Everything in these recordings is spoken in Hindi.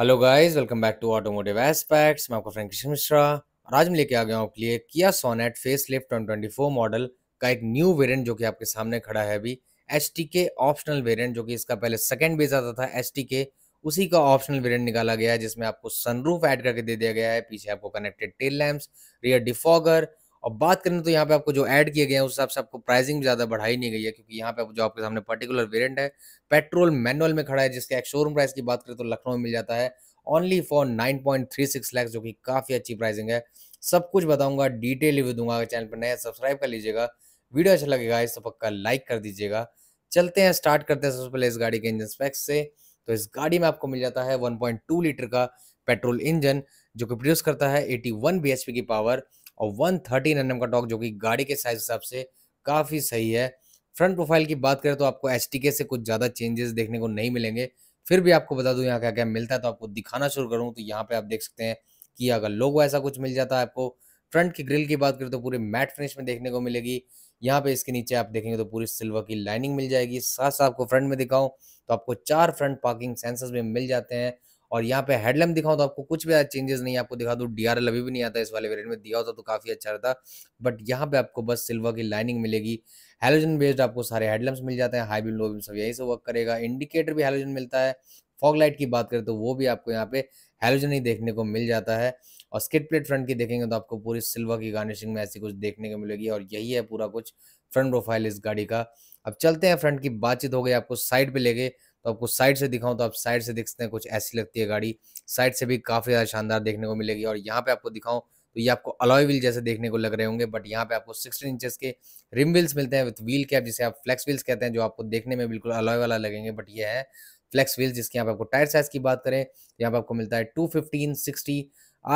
hello guys welcome back to Automotive Aspects मैं आपका फ्रेंक कृष्ण मिश्रा और आज मैं लेके आ गया हूँ आपके लिए किया Sonet facelift twenty four model का एक न्यू वेरिएंट जो कि आपके सामने खड़ा है अभी एच के ऑप्शनल वेरिएंट जो कि इसका पहले सेकंड बेस आता था एच के उसी का ऑप्शनल वेरियंट निकाला गया है जिसमें आपको सनरूफ ऐड करके दे दिया गया है पीछे आपको connected tail lamp rear defogger और बात करें तो यहाँ पे आपको जो ऐड किए गए हैं उस हिसाब से आपको प्राइसिंग ज़्यादा बढ़ाई नहीं गई है क्योंकि यहाँ पे जो आपके सामने पर्टिकुलर वेरिएंट है पेट्रोल मैनुअल में खड़ा है जिसके एक शोरूम प्राइस की बात करें तो लखनऊ में मिल जाता है only for nine point three six lakhs जो कि काफ़ी अच्छी प्राइसिंग है सब कुछ बताऊंगा डिटेल भी दूंगा चैनल पर नया सब्सक्राइब कर लीजिएगा वीडियो अच्छा लगेगा इस पक्का लाइक कर दीजिएगा चलते हैं स्टार्ट करते हैं सबसे पहले इस गाड़ी के इंजन स्पेक्स से तो इस गाड़ी में आपको मिल जाता है टू लीटर का पेट्रोल इंजन जो कि प्रोड्यूस करता है एच पी की पावर और वन थर्टीन एन का टॉक जो कि गाड़ी के साइज हिसाब से काफ़ी सही है फ्रंट प्रोफाइल की बात करें तो आपको एच से कुछ ज़्यादा चेंजेस देखने को नहीं मिलेंगे फिर भी आपको बता दूं यहाँ क्या क्या मिलता है तो आपको दिखाना शुरू करूँ तो यहाँ पे आप देख सकते हैं कि अगर लोगो ऐसा कुछ मिल जाता है आपको फ्रंट की ग्रिल की बात करें तो पूरे मैट फिनिश में देखने को मिलेगी यहाँ पे इसके नीचे आप देखेंगे तो पूरी सिल्वर की लाइनिंग मिल जाएगी साथ साथ आपको फ्रंट में दिखाऊं तो आपको चार फ्रंट पार्किंग सेंसर्स भी मिल जाते हैं और यहाँ पे हेडलैम्प दिखाऊँ तो आपको कुछ भी चेंजेस नहीं आपको दिखा दूँ डी अभी भी नहीं आता इस वाले वेरियंट में दिया होता तो काफ़ी अच्छा रहता बट यहाँ पे आपको बस सिल्वर की लाइनिंग मिलेगी हेलोजन बेस्ड आपको सारे हेडलैम्प्स मिल जाते हैं हाई बिल लो बिल सब यही से वर्क करेगा इंडिकेटर भी हेलोजन मिलता है फॉग लाइट की बात करें तो वो भी आपको यहाँ पे हेलोजन ही देखने को मिल जाता है और स्किट प्लेट फ्रंट की देखेंगे तो आपको पूरी सिल्वर की गार्निशिंग में ऐसी कुछ देखने को मिलेगी और यही है पूरा कुछ फ्रंट प्रोफाइल इस गाड़ी का अब चलते हैं फ्रंट की बातचीत हो गई आपको साइड पे लेके तो आपको साइड से दिखाऊं तो आप साइड से देख सकते हैं कुछ ऐसी लगती है गाड़ी साइड से भी काफ़ी ज़्यादा शानदार देखने को मिलेगी और यहाँ पे आपको दिखाऊं तो ये आपको अलॉय व्हील जैसे देखने को लग रहे होंगे बट यहाँ पे आपको सिक्सटीन इंचेस के रिम व्हील्स मिलते हैं विथ व्हील कैप जिसे आप फ्लेक्स व्हील्स कहते हैं जो आपको देखने में बिल्कुल अलॉय वाला लगेंगे बट ये है फ्लेक्स व्हील्स जिसके यहाँ पे आपको टायर साइज की बात करें यहाँ पे आपको मिलता है two fifteen sixty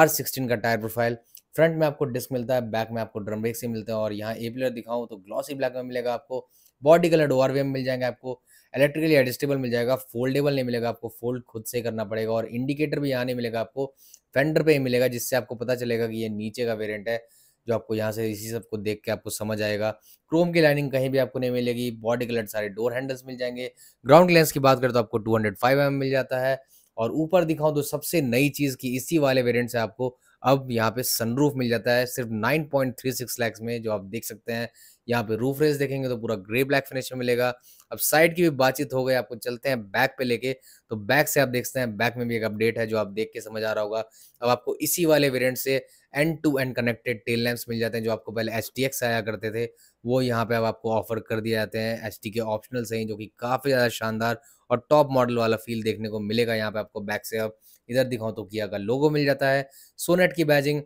R sixteen का टायर प्रोफाइल फ्रंट में आपको डिस्क मिलता है बैक में आपको ड्रम ब्रेक से मिलते हैं और यहाँ ए प्लेयर दिखाऊं तो ग्लॉसी ब्लैक में मिलेगा आपको बॉडी कलर डोआर में मिल जाएंगे आपको इलेक्ट्रिकली एडजस्टेबल मिल जाएगा फोल्डेबल नहीं मिलेगा आपको फोल्ड खुद से करना पड़ेगा और इंडिकेटर भी यहाँ नहीं मिलेगा आपको फेंडर पे ही मिलेगा जिससे आपको पता चलेगा कि ये नीचे का वेरियंट है जो आपको यहाँ से इसी सबको देख के आपको समझ आएगा क्रोम की लाइनिंग कहीं भी आपको नहीं मिलेगी बॉडी कलर सारे डोर हैंडल्स मिल जाएंगे ग्राउंड लेंस की बात करें तो आपको टू हंड्रेड फाइव एम मिल जाता है और ऊपर दिखाऊं तो सबसे नई चीज़ की इसी वाले वेरिएंट से आपको अब यहाँ पे सनरूफ मिल जाता है सिर्फ nine point three six lakhs में जो आप देख सकते हैं यहाँ पे रूफ रेस देखेंगे तो पूरा ग्रे ब्लैक फिनिश में मिलेगा अब साइड की भी बातचीत हो गई आपको चलते हैं बैक पे लेके तो बैक से आप देखते हैं बैक में भी एक अपडेट है जो आप देख के समझ आ रहा होगा अब आपको इसी वाले वेरियंट से end to end connected tail lamps मिल जाते हैं जो आपको पहले एच आया करते थे वो यहाँ पे अब आपको ऑफर कर दिए जाते हैं एच के ऑप्शनल से जो कि काफ़ी ज़्यादा शानदार और टॉप मॉडल वाला फील देखने को मिलेगा यहाँ पे आपको बैक से अब इधर दिखाओ तो किया का लोगो मिल जाता है सोनेट की बैजिंग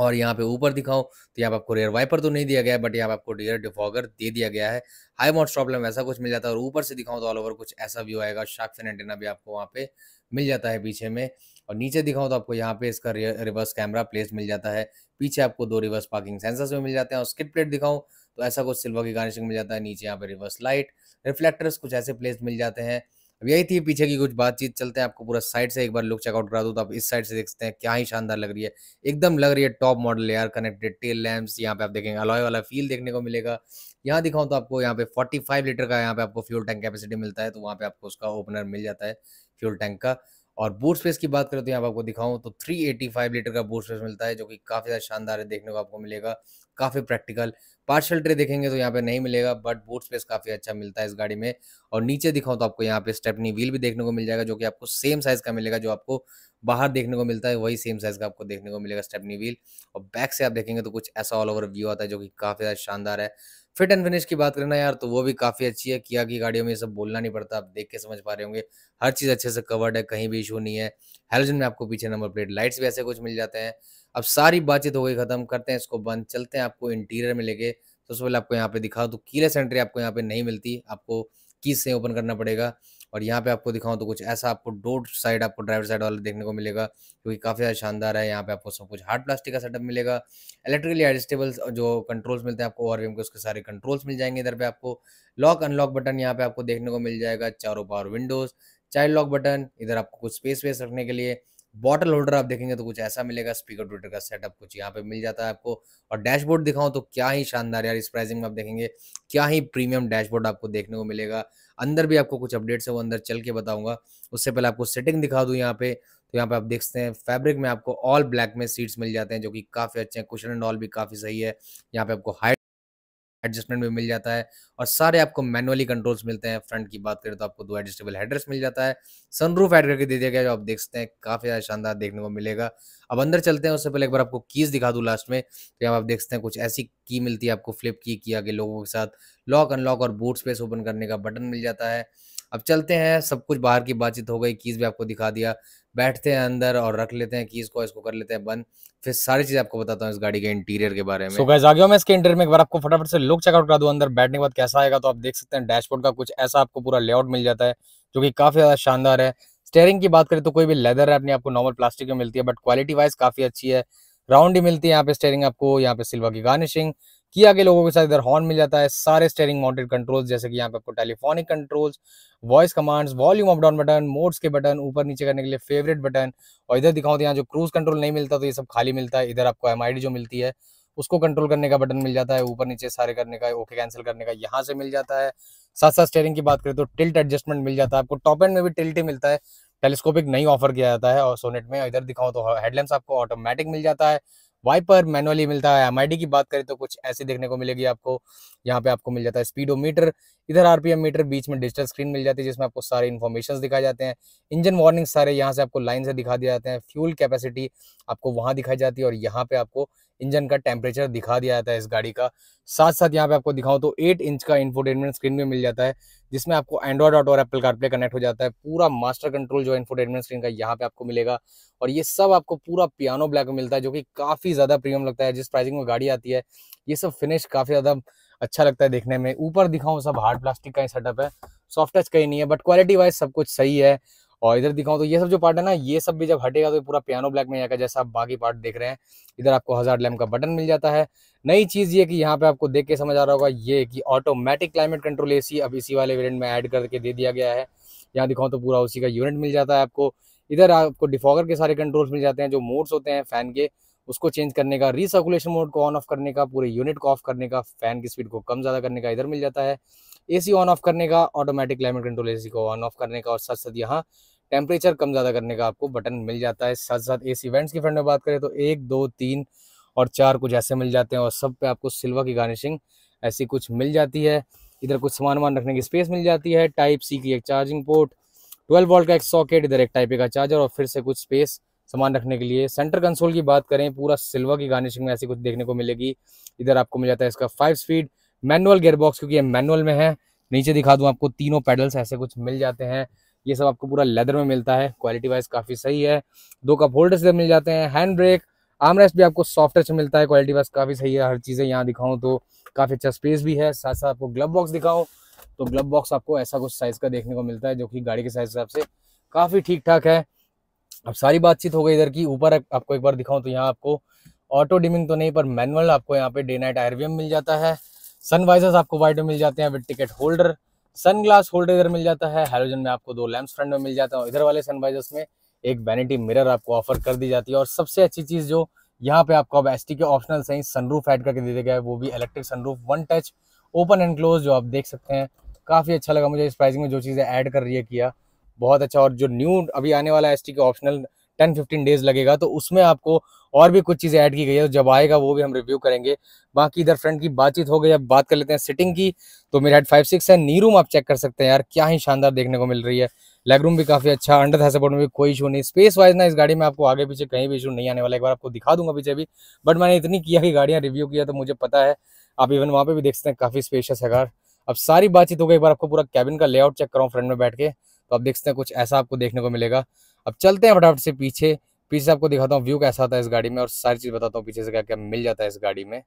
और यहाँ पे ऊपर दिखाऊं तो यहाँ पे आपको रेयर वाइपर तो नहीं दिया गया है बट यहाँ पे आपको डियर डिफॉगर दे दिया गया है हाई मॉड प्रॉब्लम ऐसा कुछ मिल जाता है और ऊपर से दिखाऊं तो ऑल ओवर कुछ ऐसा व्यू आएगा शार्क फिन एंटेना भी आपको वहाँ पे मिल जाता है पीछे में और नीचे दिखाऊं तो आपको यहाँ पे इसका रिवर्स कैमरा प्लेस मिल जाता है पीछे आपको दो रिवर्स पार्किंग सेंसर्स में मिल जाते हैं और स्किट प्लेट दिखाऊं तो ऐसा कुछ सिल्वर की गार्निशिंग मिल जाता है नीचे यहाँ पे रिवर्स लाइट रिफ्लेक्टर्स कुछ ऐसे प्लेस मिल जाते हैं अब यही थी पीछे की कुछ बातचीत चलते हैं आपको पूरा साइड से एक बार लुक चेकआउट करा दूँ तो आप इस साइड से देखते हैं क्या ही शानदार लग रही है एकदम लग रही है टॉप मॉडल यार कनेक्टेड टेल लैम्प्स यहाँ पे आप देखेंगे अलॉय वाला फील देखने को मिलेगा यहाँ दिखाऊँ तो आपको यहाँ पे 45 लीटर का यहाँ पे आपको फ्यूल टैंक कैपेसिटी मिलता है तो वहाँ पे आपको उसका ओपनर मिल जाता है फ्यूल टैंक का और बूट स्पेस की बात करें तो यहाँ पे आपको दिखाऊँ तो 385 लीटर का बूट स्पेस मिलता है जो कि काफ़ी ज़्यादा शानदार है देखने को आपको मिलेगा काफ़ी प्रैक्टिकल पार्शल ट्रे देखेंगे तो यहाँ पे नहीं मिलेगा बट बूट स्पेस काफ़ी अच्छा मिलता है इस गाड़ी में और नीचे दिखाऊँ तो आपको यहाँ पे स्टेपनी व्हील भी देखने को मिल जाएगा जो कि आपको सेम साइज़ का मिलेगा जो आपको बाहर देखने को मिलता है वही सेम साइज़ का आपको देखने को मिलेगा स्टेपनी व्हील और बैक से आप देखेंगे तो कुछ ऐसा ऑल ओवर व्यू आता है जो कि काफ़ी ज़्यादा शानदार है फिट एंड फिनिश की बात करना यार तो वो भी काफ़ी अच्छी है किया की गाड़ियों में ये सब बोलना नहीं पड़ता आप देख के समझ पा रहे होंगे हर चीज़ अच्छे से कवर्ड है कहीं भी इशू नहीं है हेलोजन में आपको पीछे नंबर प्लेट लाइट्स भी ऐसे कुछ मिल जाते हैं अब सारी बातचीत हो गई खत्म करते हैं इसको बंद चलते हैं आपको इंटीरियर में लेके तो सबसे पहले आपको यहाँ पे दिखाओ तो कीलेस एंट्री आपको यहाँ पे नहीं मिलती आपको कीस से ओपन करना पड़ेगा और यहाँ पे आपको दिखाओ तो कुछ ऐसा आपको डोर साइड आपको ड्राइवर साइड वाला देखने को मिलेगा क्योंकि काफ़ी ज़्यादा शानदार है यहाँ पे आपको सब कुछ हार्ड प्लास्टिक का सेटअप मिलेगा इलेक्ट्रिकली एडजस्टेबल जो कंट्रोल्स मिलते हैं आपको और के उसके सारे कंट्रोल्स मिल जाएंगे इधर पे आपको लॉक अनलॉक बटन यहाँ पे आपको देखने को मिल जाएगा चारों power windows child lock button इधर आपको कुछ स्पेस वेस रखने के लिए बॉटल होल्डर आप देखेंगे तो कुछ ऐसा मिलेगा स्पीकर ट्विटर का सेटअप कुछ यहाँ पे मिल जाता है आपको और डैशबोर्ड दिखाऊं तो क्या ही शानदार यार इस प्राइसिंग में आप देखेंगे क्या ही प्रीमियम डैशबोर्ड आपको देखने को मिलेगा अंदर भी आपको कुछ अपडेट्स है वो अंदर चल के बताऊंगा उससे पहले आपको सेटिंग दिखा दूँ यहाँ पे तो यहाँ पे आप देखते हैं फैब्रिक में आपको ऑल ब्लैक में सीट्स मिल जाते हैं जो कि काफ़ी अच्छे हैं कुशन एंड ऑल भी काफ़ी सही है यहाँ पे आपको हाइट एडजस्टमेंट भी मिल जाता है और सारे आपको मैनुअली कंट्रोल्स मिलते हैं फ्रंट की बात करें तो आपको दो एडजस्टेबल हेडर्स मिल जाता है सनरूफ ऐड करके दे दिया गया जो आप देख सकते हैं काफ़ी ज़्यादा शानदार देखने को मिलेगा अब अंदर चलते हैं उससे पहले एक बार आपको कीज़ दिखा दूँ लास्ट में तो यहाँ आप देख सकते हैं कुछ ऐसी की मिलती है आपको फ्लिप की किया के लोगों के साथ लॉक अनलॉक और बूट स्पेस ओपन करने का बटन मिल जाता है अब चलते हैं सब कुछ बाहर की बातचीत हो गई कीज़ भी आपको दिखा दिया बैठते हैं अंदर और रख लेते हैं कीज़ को इसको कर लेते हैं बंद फिर सारी चीज़ आपको बताता हूँ इस गाड़ी के इंटीरियर के बारे में सो so आगे मैं इसके इंटीरियर में एक बार आपको फटाफट से लुक चेकआउट करा दूँ अंदर बैठने के बाद कैसा आएगा तो आप देख सकते हैं डैशबोर्ड का कुछ ऐसा आपको पूरा लेआउट मिल जाता है जो कि काफ़ी ज़्यादा शानदार है स्टेयरिंग की बात करें तो कोई भी लेदर है अपनी आपको नॉर्मल प्लास्टिक में मिलती है बट क्वालिटी वाइज काफ़ी अच्छी है राउंड ही मिलती है यहाँ पे स्टेयरिंग आपको यहाँ पे सिल्वर की गार्निशिंग किया के लोगों के साथ इधर हॉर्न मिल जाता है सारे स्टेयरिंग माउंटेड कंट्रोल्स जैसे कि यहाँ पे आपको telephonic controls voice commands volume up down button modes के बटन ऊपर नीचे करने के लिए फेवरेट बटन और इधर दिखाऊँ तो यहाँ जो क्रूज कंट्रोल नहीं मिलता तो ये सब खाली मिलता है इधर आपको एम जो मिलती है उसको कंट्रोल करने का बटन मिल जाता है ऊपर नीचे सारे करने का ओके कैंसिल करने का यहाँ से मिल जाता है साथ साथ स्टेयरिंग की बात करें तो टिल्ट एडजस्टमेंट मिल जाता है आपको टॉप एंड में भी टिल्ट ही मिलता है टेलीस्कोपिक नहीं ऑफर किया जाता है और सोनेट में इधर दिखाऊँ तो हेडलैम्प आपको ऑटोमेटिक मिल जाता है वाइपर मैनुअली मिलता है एम की बात करें तो कुछ ऐसी देखने को मिलेगी आपको यहाँ पे आपको मिल जाता है मीटर इधर आरपीएम मीटर बीच में डिजिटल स्क्रीन मिल जाती है जिसमें आपको सारे इन्फॉर्मेशन दिखाए जाते हैं इंजन वार्निंग सारे यहाँ से आपको लाइन से दिखा दिए जाते हैं फ्यूल कैपेसिटी आपको वहाँ दिखाई जाती है और यहाँ पे आपको इंजन का टेम्परेचर दिखा दिया जाता है इस गाड़ी का साथ साथ यहाँ पे आपको दिखाऊँ तो एट इंच का इन्फोटेनमेंट स्क्रीन में मिल जाता है जिसमें आपको एंड्रॉइड ऑटो और एप्पल कारप्ले कनेक्ट हो जाता है पूरा मास्टर कंट्रोल जो इन्फोटेनमेंट स्क्रीन का यहाँ पे आपको मिलेगा और ये सब आपको पूरा पियानो ब्लैक में मिलता है जो कि काफ़ी ज़्यादा प्रीमियम लगता है जिस प्राइसिंग में गाड़ी आती है ये सब फिनिश काफ़ी ज़्यादा अच्छा लगता है देखने में ऊपर दिखाऊँ सब हार्ड प्लास्टिक का ही सेटअप है सॉफ्ट टच कहीं नहीं है बट क्वालिटी वाइज सब कुछ सही है और इधर दिखाऊं तो ये सब जो पार्ट है ना ये सब भी जब हटेगा तो पूरा पियानो ब्लैक में जाएगा जैसा आप बाकी पार्ट देख रहे हैं इधर आपको हज़ार लैम का बटन मिल जाता है नई चीज़ ये कि यहाँ पे आपको देख के समझ आ रहा होगा ये कि ऑटोमेटिक क्लाइमेट कंट्रोल एसी अब इसी वाले वेरियंट में ऐड करके दे दिया गया है यहाँ दिखाऊँ तो पूरा उसी का यूनिट मिल जाता है आपको इधर आपको डिफॉगर के सारे कंट्रोल्स मिल जाते हैं जो मोड्स होते हैं फ़ैन के उसको चेंज करने का रिसर्कुलेशन मोड को ऑन ऑफ करने का पूरे यूनिट को ऑफ करने का फ़ैन की स्पीड को कम ज़्यादा करने का इधर मिल जाता है एसी ऑन ऑफ करने का ऑटोमेटिक क्लाइमेट कंट्रोल एसी को ऑन ऑफ करने का और साथ साथ यहाँ टेम्परेचर कम ज़्यादा करने का आपको बटन मिल जाता है साथ साथ सी इवेंट्स की फ्रेंड में बात करें तो एक दो तीन और चार कुछ ऐसे मिल जाते हैं और सब पे आपको सिल्वर की गार्निशिंग ऐसी कुछ मिल जाती है इधर कुछ सामान वामान रखने की स्पेस मिल जाती है टाइप सी की एक चार्जिंग पोर्ट ट्वेल्व वोल्ट का एक सॉकेट इधर एक टाइप का चार्जर और फिर से कुछ स्पेस सामान रखने के लिए सेंटर कंसोल की बात करें पूरा सिल्वर की गार्निशिंग में ऐसी कुछ देखने को मिलेगी इधर आपको मिल जाता है इसका फाइव स्पीड मैनुअल गेयरबॉक्स क्योंकि ये मैनुअल में है नीचे दिखा दूँ आपको तीनों पैडल्स ऐसे कुछ मिल जाते हैं ये सब आपको पूरा लेदर में मिलता है क्वालिटी वाइज काफ़ी सही है दो कप होल्डर्स मिल जाते हैं हैंड ब्रेक आमरेस्ट भी आपको सॉफ्ट टच मिलता है क्वालिटी वाइज काफ़ी सही है हर चीज़ें यहाँ दिखाऊँ तो काफ़ी अच्छा स्पेस भी है साथ साथ आपको ग्लब बॉक्स दिखाऊँ तो ग्लब बॉक्स आपको ऐसा कुछ साइज़ का देखने को मिलता है जो कि गाड़ी के साइज हिसाब से काफ़ी ठीक ठाक है अब सारी बातचीत हो गई इधर की ऊपर आपको एक बार दिखाऊँ तो यहाँ आपको ऑटो डिमिंग तो नहीं पर मैनुअल आपको यहाँ पे डे नाइट आयरवीएम मिल जाता है सनवाइजर्स आपको वाइट में मिल जाते हैं with ticket holder sunglass holder इधर मिल जाता है हेलोजन में आपको दो लैम्प फ्रंट में मिल जाता है इधर वाले सनवाइजर्स में एक वैनिटी मिरर आपको ऑफर कर दी जाती है और सबसे अच्छी चीज़ जो यहाँ पे आपको अब एस के ऑप्शनल सही सनरूफ ऐड करके दे दिया गया है वो भी electric sunroof one touch open and close जो आप देख सकते हैं काफ़ी अच्छा लगा मुझे इस प्राइसिंग में जो चीज़ें ऐड कर रही है किया बहुत अच्छा और जो न्यू अभी आने वाला एस के ऑप्शनल टेन फिफ्टीन डेज लगेगा तो उसमें आपको और भी कुछ चीज़ें ऐड की गई है तो जब आएगा वो भी हम रिव्यू करेंगे बाकी इधर फ्रंट की बातचीत हो गई अब बात कर लेते हैं सिटिंग की तो मेरा हेड फाइव सिक्स है नी रूम आप चेक कर सकते हैं यार क्या ही शानदार देखने को मिल रही है लेग रूम भी काफ़ी अच्छा अंडर था सपोर्ट में भी कोई इशू नहीं स्पेस वाइज ना इस गाड़ी में आपको आगे पीछे कहीं भी इशू नहीं आने वाला एक बार आपको दिखा दूंगा पीछे भी बट मैंने इतनी किया कि गाड़ियाँ रिव्यू किया तो मुझे पता है आप इवन वहाँ पर भी देख सकते हैं काफ़ी स्पेशियस है कार अब सारी बातचीत हो गई एक बार आपको पूरा कैबिन का लेआउट चेक कराऊँ फ्रंट में बैठ के तो आप देख सकते हैं कुछ ऐसा आपको देखने को मिलेगा अब चलते हैं फटाफट से पीछे पीछे आपको दिखाता हूँ व्यू कैसा आता है इस गाड़ी में और सारी चीज़ बताता हूँ पीछे से क्या क्या मिल जाता है इस गाड़ी में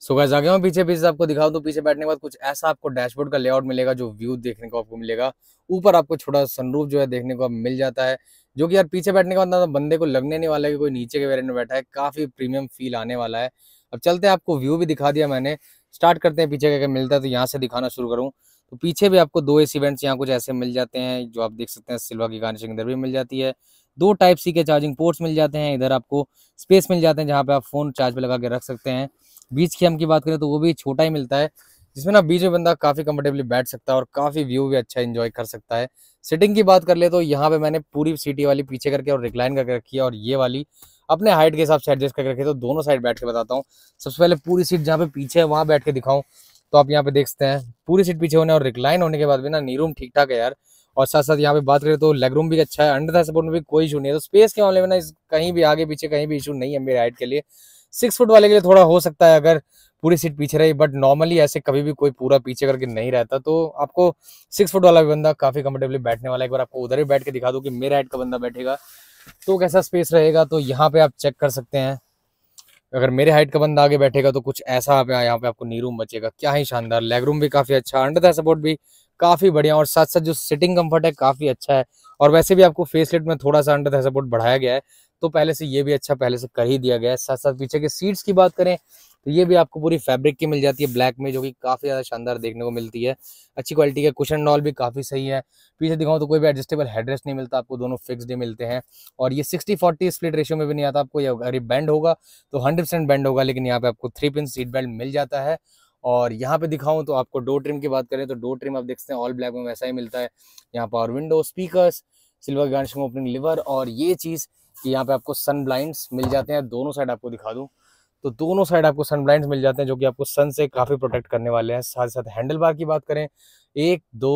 सो सुबह जागे हूँ पीछे पीछे आपको दिखाऊँ तो पीछे बैठने के बाद कुछ ऐसा आपको डैशबोर्ड का लेआउट मिलेगा जो व्यू देखने को आपको मिलेगा ऊपर आपको छोटा सनरूफ जो है देखने को मिल जाता है जो कि यार पीछे बैठने के बाद ना तो बंदे को लगने नहीं वाला है कि कोई नीचे के वेरियंट में बैठा है काफ़ी प्रीमियम फील आने वाला है अब चलते हैं आपको व्यू भी दिखा दिया मैंने स्टार्ट करते हैं पीछे क्या मिलता है तो यहाँ से दिखाना शुरू करूँ तो पीछे भी आपको दो एसी वेंट्स यहाँ कुछ ऐसे मिल जाते हैं जो आप देख सकते हैं सिल्वा की गार्निशिंग अंदर भी मिल जाती है दो टाइप सी के चार्जिंग पोर्ट्स मिल जाते हैं इधर आपको स्पेस मिल जाते हैं जहाँ पे आप फ़ोन चार्ज पे लगा के रख सकते हैं बीच की हम की बात करें तो वो भी छोटा ही मिलता है जिसमें ना बीच में बंदा काफ़ी कंफर्टेबली बैठ सकता है और काफ़ी व्यू भी अच्छा इन्जॉय कर सकता है सिटिंग की बात कर ले तो यहाँ पे मैंने पूरी सीटी वाली पीछे करके और रिक्लाइन करके रखी है और ये वाली अपने हाइट के हिसाब से एडजस्ट करके रखी है तो दोनों साइड बैठ के बताता हूँ सबसे पहले पूरी सीट जहाँ पे पीछे है वहाँ बैठ के दिखाऊँ तो आप यहाँ पे देख सकते हैं पूरी सीट पीछे होने और रिक्लाइन होने के बाद भी ना नीरूम ठीक ठाक है यार और साथ साथ यहाँ पे बात करें तो लेग रूम भी अच्छा है अंडर था सपोर्ट में भी कोई इशू नहीं है तो स्पेस के मामले में ना कहीं भी आगे पीछे कहीं भी इशू नहीं है मेरे हाइट के लिए सिक्स फुट वाले के लिए थोड़ा हो सकता है अगर पूरी सीट पीछे रही बट नॉर्मली ऐसे कभी भी कोई पूरा पीछे करके नहीं रहता तो आपको सिक्स फुट वाला भी बंदा काफ़ी कंफर्टेबली बैठने वाला है एक बार आपको उधर ही बैठ के दिखा दूँ कि मेरे हाइट का बंदा बैठेगा तो कैसा स्पेस रहेगा तो यहाँ पे आप चेक कर सकते हैं अगर मेरे हाइट का बंदा आगे बैठेगा तो कुछ ऐसा यहाँ पे आपको नी रूम बचेगा क्या ही शानदार लेग रूम भी काफ़ी अच्छा अंडर था सपोर्ट भी काफ़ी बढ़िया और साथ साथ जो सिटिंग कंफर्ट है काफ़ी अच्छा है और वैसे भी आपको फेस लिफ्ट में थोड़ा सा अंडर सपोर्ट बढ़ाया गया है तो पहले से ये भी अच्छा पहले से कर ही दिया गया है साथ साथ पीछे के सीट्स की बात करें तो ये भी आपको पूरी फैब्रिक की मिल जाती है ब्लैक में जो कि काफ़ी ज़्यादा शानदार देखने को मिलती है अच्छी क्वालिटी का कुशन डॉल भी काफ़ी सही है पीछे दिखाऊँ तो कोई भी एडजस्टेबल हेडरेस्ट नहीं मिलता आपको दोनों फिक्सड ही मिलते हैं और ये सिक्सटी फोर्टी स्प्लिट रेशियो में भी नहीं आता आपको ये अगर बैंड होगा तो हंड्रेड बैंड होगा लेकिन यहाँ पे आपको थ्री पिन सीट बेल्ट मिल जाता है और यहाँ पे दिखाऊँ तो आपको डोर ट्रिम की बात करें तो डोर ट्रिम आप देख सकते हैं ऑल ब्लैक में वैसा ही मिलता है यहाँ पर window speakers silver garnishing opening lever और ये चीज़ कि यहाँ पे आपको सन ब्लाइंड्स मिल जाते हैं दोनों साइड आपको दिखा दूँ तो दोनों साइड आपको सन ब्लाइंड मिल जाते हैं जो कि आपको सन से काफ़ी प्रोटेक्ट करने वाले हैं साथ ही साथ हैंडल बार की बात करें एक दो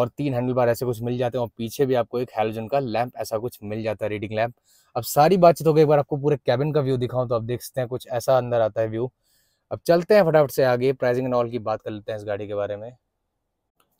और तीन हैंडल बार ऐसे कुछ मिल जाते हैं और पीछे भी आपको एक हेलोजन का लैंप ऐसा कुछ मिल जाता है रीडिंग लैंप अब सारी बातचीत हो गई एक बार आपको पूरे कैबिन का व्यू दिखाऊं तो आप देख सकते हैं कुछ ऐसा अंदर आता है व्यू अब चलते हैं फटाफट से आगे प्राइसिंग एंड ऑल की बात कर लेते हैं इस गाड़ी के बारे में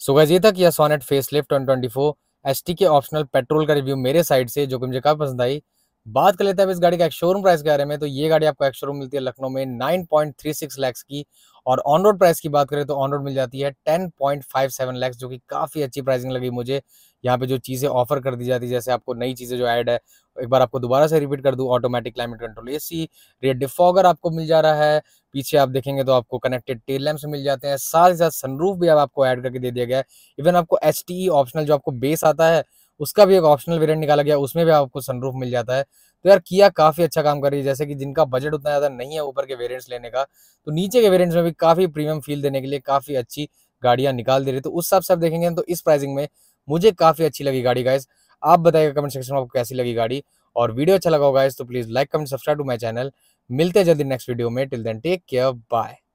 सुगा जी तक था कि Sonet facelift twenty twenty four S के ऑप्शनल पेट्रोल का रिव्यू मेरे साइड से जो कि मुझे काफ़ी पसंद आई बात कर लेते हैं अब इस गाड़ी का एक शोरूम प्राइस के बारे में तो ये गाड़ी आपको एक शोरूम मिलती है लखनऊ में 9.36 लैक्स की और ऑन रोड प्राइस की बात करें तो ऑन रोड मिल जाती है 10.57 लैक्स जो कि काफ़ी अच्छी प्राइसिंग लगी मुझे यहाँ पे जो चीज़ें ऑफर कर दी जाती है जैसे आपको नई चीज़ें जो ऐड है एक बार आपको दोबारा से रिपीट कर दूँ automatic climate control A C rear defogger आपको मिल जा रहा है पीछे आप देखेंगे तो आपको कनेक्टेड टेल लैम्प्स मिल जाते हैं साथ ही साथ सनरूफ भी अब आपको ऐड करके दे दिया गया है इवन आपको एच ऑप्शनल e जो आपको बेस आता है उसका भी एक ऑप्शनल वेरियंट निकाला गया उसमें भी आपको सनरूफ मिल जाता है तो यार किया काफ़ी अच्छा काम कर रही है जैसे कि जिनका बजट उतना ज़्यादा नहीं है ऊपर के वेरियंट्स लेने का तो नीचे के वेरियंट्स में भी काफ़ी प्रीमियम फील देने के लिए काफ़ी अच्छी गाड़ियां निकाल दे रही तो उस हिसाब से आप देखेंगे तो इस प्राइसिंग में मुझे काफ़ी अच्छी लगी गाड़ी गाइस आप बताएगा कमेंट सेक्शन में आपको कैसी लगी गाड़ी और वीडियो अच्छा लगा होगा तो please like comment subscribe to my channel मिलते हैं जल्दी नेक्स्ट वीडियो में till then take care bye